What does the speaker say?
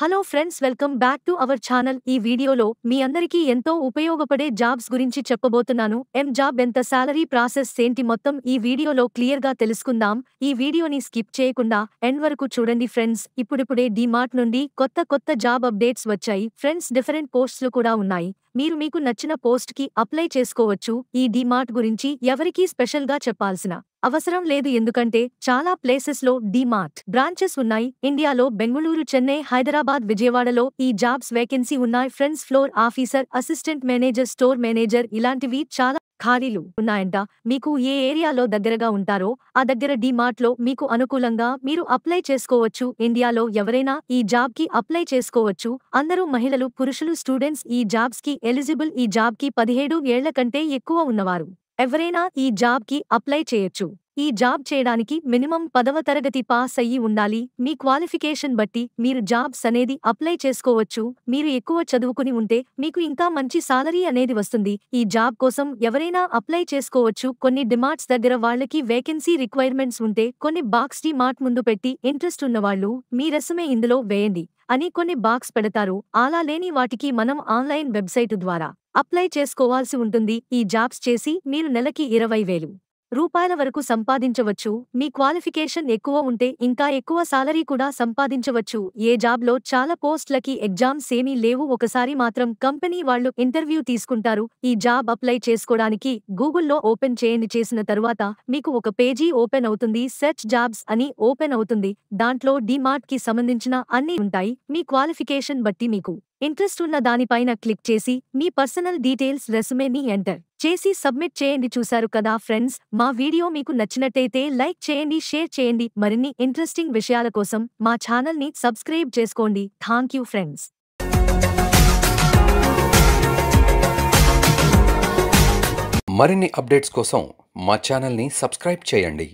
hello friends welcome back to our channel ఈ వీడియోలో మీ అందరికీ ఎంతో ఉపయోగపడే జాబ్స్ గురించి చెప్పబోతున్నాను ఎం జాబ్ ఎంత శాలరీ ప్రాసెస్ ఏంటి మొత్తం ఈ వీడియోలో క్లియర్గా తెలుసుకుందాం ఈ వీడియోని స్కిప్ చేయకుండా ఎండ్ వరకు చూడండి ఫ్రెండ్స్ ఇప్పుడిప్పుడే డిమార్ట్ నుండి కొత్త కొత్త జాబ్ అప్డేట్స్ వచ్చాయి ఫ్రెండ్స్ డిఫరెంట్ పోస్ట్లు కూడా ఉన్నాయి మీరు మీకు నచ్చిన పోస్ట్కి అప్లై చేసుకోవచ్చు ఈ డీమార్ట్ గురించి ఎవరికీ స్పెషల్గా చెప్పాల్సిన అవసరం లేదు ఎందుకంటే చాలా ప్లేసెస్లో డీమార్ట్ బ్రాంచెస్ ఉన్నాయి ఇండియాలో బెంగళూరు చెన్నై హైదరాబాద్ విజయవాడలో ఈ జాబ్స్ వేకెన్సీ ఉన్నాయి friends floor officer assistant manager store manager ఇలాంటివి చాలా ఖాళీలు ఉన్నాయంట మీకు ఏ ఏరియాలో దగ్గరగా ఉంటారో ఆ దగ్గర లో మీకు అనుకూలంగా మీరు అప్లై చేసుకోవచ్చు ఇండియాలో ఎవరైనా ఈ జాబ్ కి అప్లై చేసుకోవచ్చు అందరూ మహిళలు పురుషులు స్టూడెంట్స్ ఈ జాబ్స్ కి ఎలిజిబుల్ ఈ జాబ్ కి పదిహేడు ఏళ్ల కంటే ఎక్కువ ఉన్నవారు ఎవరైనా ఈ జాబ్ కి అప్లై చేయొచ్చు ఈ జాబ్ చేయడానికి మినిమం పదవ తరగతి పాస్ అయ్యి ఉండాలి మీ క్వాలిఫికేషన్ బట్టి మీరు జాబ్స్ అనేది అప్లై చేసుకోవచ్చు మీరు ఎక్కువ చదువుకుని ఉంటే మీకు ఇంకా మంచి సాలరీ అనేది వస్తుంది ఈ జాబ్ కోసం ఎవరైనా అప్లై చేసుకోవచ్చు కొన్ని డిమార్ట్స్ దగ్గర వాళ్ళకి వేకెన్సీ రిక్వైర్మెంట్స్ ఉంటే కొన్ని బాక్స్ డి మార్ట్ ముందు పెట్టి ఇంట్రెస్ట్ ఉన్నవాళ్ళు మీ రసమే ఇందులో వేయండి అని కొన్ని బాక్స్ పెడతారు అలా లేని వాటికి మనం ఆన్లైన్ వెబ్సైటు ద్వారా అప్లై చేసుకోవాల్సి ఉంటుంది ఈ జాబ్స్ చేసి మీరు నెలకి ఇరవై వేలు రూపాయల వరకు సంపాదించవచ్చు మీ క్వాలిఫికేషన్ ఎక్కువ ఉంటే ఇంకా ఎక్కువ సాలరీ కూడా సంపాదించవచ్చు ఏ జాబ్లో చాలా పోస్ట్లకి ఎగ్జామ్స్ ఏమీ లేవు ఒకసారి మాత్రం కంపెనీ వాళ్లు ఇంటర్వ్యూ తీసుకుంటారు ఈ జాబ్ అప్లై చేసుకోవడానికి గూగుల్లో ఓపెన్ చేయండి చేసిన తరువాత మీకు ఒక పేజీ ఓపెన్ అవుతుంది సెర్చ్ జాబ్స్ అని ఓపెన్ అవుతుంది దాంట్లో డిమార్ట్ కి సంబంధించిన అన్నీ ఉంటాయి మీ క్వాలిఫికేషన్ బట్టి మీకు ఇంట్రెస్ట్ ఉన్న దానిపైన క్లిక్ చేసి మీ పర్సనల్ డీటెయిల్స్ రెసుమేని ఎంటర్ చేసి సబ్మిట్ చేయండి చూశారు కదా ఫ్రెండ్స్ మా వీడియో మీకు నచ్చినట్టయితే లైక్ చేయండి షేర్ చేయండి మరిన్ని ఇంట్రెస్టింగ్ విషయాల కోసం మా ఛానల్ని సబ్స్క్రైబ్ చేసుకోండి థ్యాంక్ యూ ఫ్రెండ్స్ మరిన్ని అప్డేట్స్ కోసం మా ఛానల్ని సబ్స్క్రైబ్ చేయండి